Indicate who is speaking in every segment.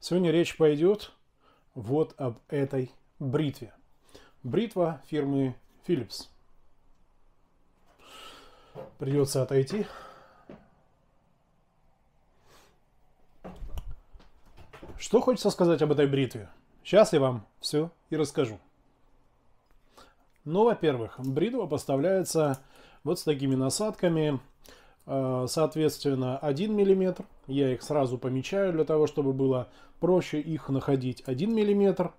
Speaker 1: Сегодня речь пойдет вот об этой бритве. Бритва фирмы Philips. Придется отойти. Что хочется сказать об этой бритве? Сейчас я вам все и расскажу. Ну, во-первых, бритва поставляется вот с такими насадками, э, соответственно, 1 миллиметр. Я их сразу помечаю для того, чтобы было проще их находить. 1 мм,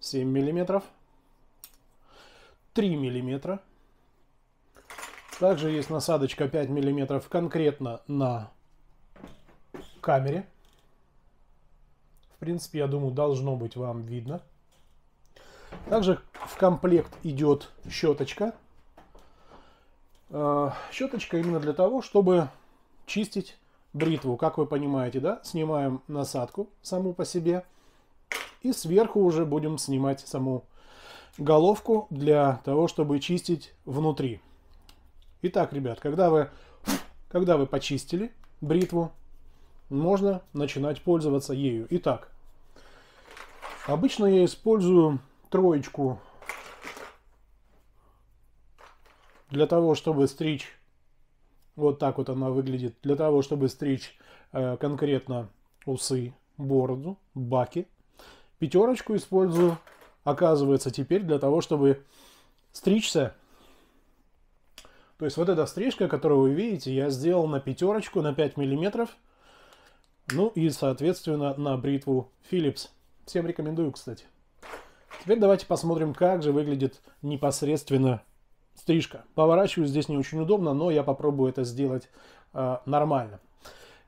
Speaker 1: 7 мм, 3 мм. Также есть насадочка 5 мм конкретно на камере. В принципе, я думаю, должно быть вам видно. Также в комплект идет щеточка. Э, щеточка именно для того, чтобы чистить бритву, как вы понимаете, да, снимаем насадку саму по себе. И сверху уже будем снимать саму головку для того, чтобы чистить внутри. Итак, ребят, когда вы, когда вы почистили бритву, можно начинать пользоваться ею. Итак, обычно я использую троечку для того, чтобы стричь вот так вот она выглядит. Для того, чтобы стричь э, конкретно усы, бороду, баки. Пятерочку использую, оказывается, теперь для того, чтобы стричься. То есть вот эта стрижка, которую вы видите, я сделал на пятерочку, на 5 миллиметров. Ну и, соответственно, на бритву Philips. Всем рекомендую, кстати. Теперь давайте посмотрим, как же выглядит непосредственно стрижка. Поворачиваюсь здесь не очень удобно, но я попробую это сделать э, нормально.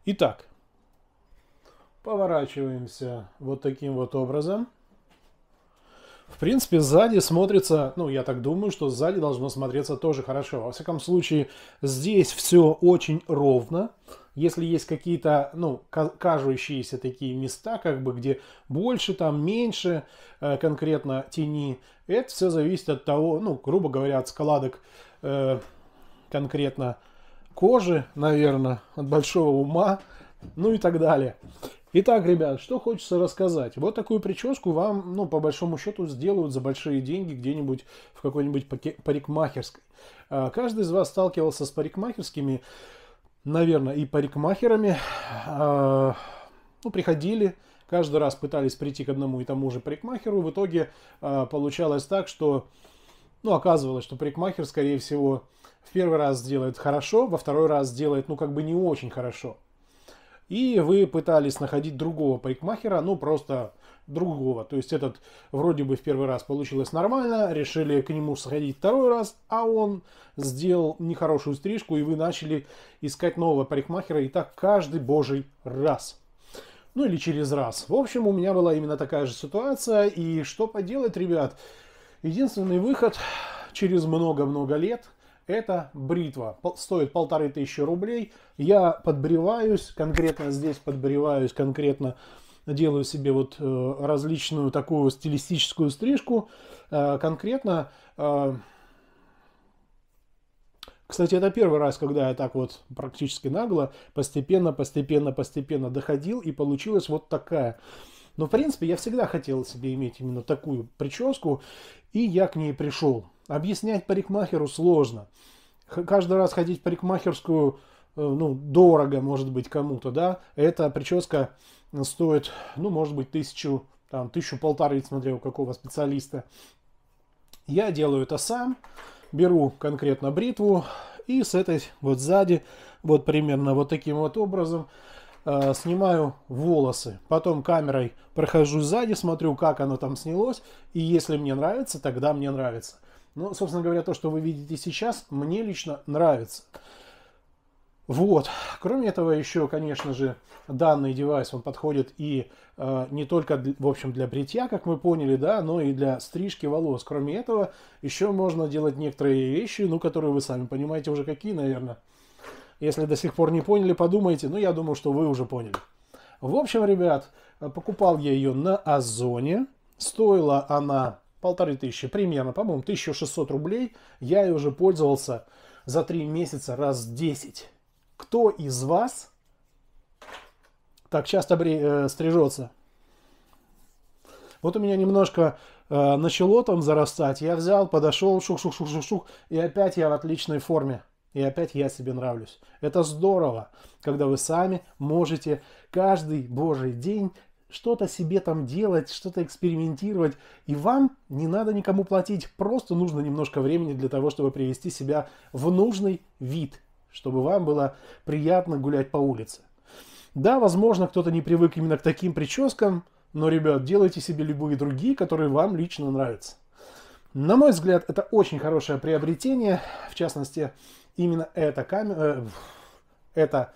Speaker 1: Итак, поворачиваемся вот таким вот образом. В принципе, сзади смотрится, ну, я так думаю, что сзади должно смотреться тоже хорошо. Во всяком случае, здесь все очень ровно если есть какие-то, ну, кажущиеся такие места, как бы, где больше, там, меньше э, конкретно тени, это все зависит от того, ну, грубо говоря, от складок э, конкретно кожи, наверное, от большого ума, ну и так далее. Итак, ребят, что хочется рассказать. Вот такую прическу вам, ну, по большому счету, сделают за большие деньги где-нибудь в какой-нибудь парикмахерской. Э, каждый из вас сталкивался с парикмахерскими наверное, и парикмахерами. А, ну, приходили, каждый раз пытались прийти к одному и тому же парикмахеру. В итоге а, получалось так, что, ну, оказывалось, что парикмахер, скорее всего, в первый раз делает хорошо, во второй раз делает, ну, как бы не очень хорошо и вы пытались находить другого парикмахера, ну просто другого. То есть этот вроде бы в первый раз получилось нормально, решили к нему сходить второй раз, а он сделал нехорошую стрижку, и вы начали искать нового парикмахера, и так каждый божий раз. Ну или через раз. В общем, у меня была именно такая же ситуация, и что поделать, ребят, единственный выход через много-много лет – это бритва. Стоит полторы тысячи рублей. Я подбриваюсь, конкретно здесь подбриваюсь, конкретно делаю себе вот э, различную такую стилистическую стрижку. Э, конкретно э, кстати, это первый раз, когда я так вот практически нагло, постепенно, постепенно, постепенно доходил, и получилась вот такая. Но, в принципе, я всегда хотел себе иметь именно такую прическу, и я к ней пришел. Объяснять парикмахеру сложно. Каждый раз ходить в парикмахерскую, э, ну, дорого, может быть, кому-то, да. Эта прическа стоит, ну, может быть, тысячу, там, тысячу полторы, смотря у какого специалиста. Я делаю это сам, беру конкретно бритву и с этой вот сзади, вот примерно вот таким вот образом, э, снимаю волосы. Потом камерой прохожу сзади, смотрю, как оно там снялось. И если мне нравится, тогда мне нравится. Ну, собственно говоря, то, что вы видите сейчас, мне лично нравится. Вот. Кроме этого, еще, конечно же, данный девайс, он подходит и э, не только, в общем, для бритья, как мы поняли, да, но и для стрижки волос. Кроме этого, еще можно делать некоторые вещи, ну, которые вы сами понимаете уже какие, наверное. Если до сих пор не поняли, подумайте. Ну, я думаю, что вы уже поняли. В общем, ребят, э, покупал я ее на Озоне. Стоила она полторы тысячи, примерно, по-моему, 1600 рублей, я ей уже пользовался за три месяца раз 10. Кто из вас так часто бри, э, стрижется? Вот у меня немножко э, начало там зарастать, я взял, подошел, шух шух шух шух и опять я в отличной форме. И опять я себе нравлюсь. Это здорово, когда вы сами можете каждый божий день что-то себе там делать, что-то экспериментировать, и вам не надо никому платить, просто нужно немножко времени для того, чтобы привести себя в нужный вид, чтобы вам было приятно гулять по улице. Да, возможно, кто-то не привык именно к таким прическам, но, ребят, делайте себе любые другие, которые вам лично нравятся. На мой взгляд, это очень хорошее приобретение, в частности, именно эта камера, э, эта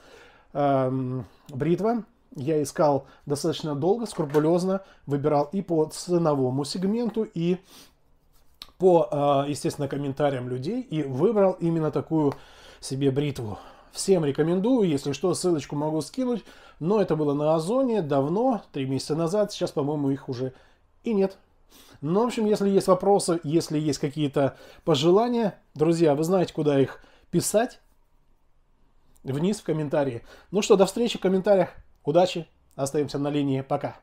Speaker 1: э, бритва я искал достаточно долго, скрупулезно, выбирал и по ценовому сегменту, и по, э, естественно, комментариям людей, и выбрал именно такую себе бритву. Всем рекомендую, если что, ссылочку могу скинуть, но это было на Озоне давно, три месяца назад, сейчас, по-моему, их уже и нет. Ну, в общем, если есть вопросы, если есть какие-то пожелания, друзья, вы знаете, куда их писать. Вниз в комментарии. Ну что, до встречи в комментариях. Удачи, остаемся на линии, пока.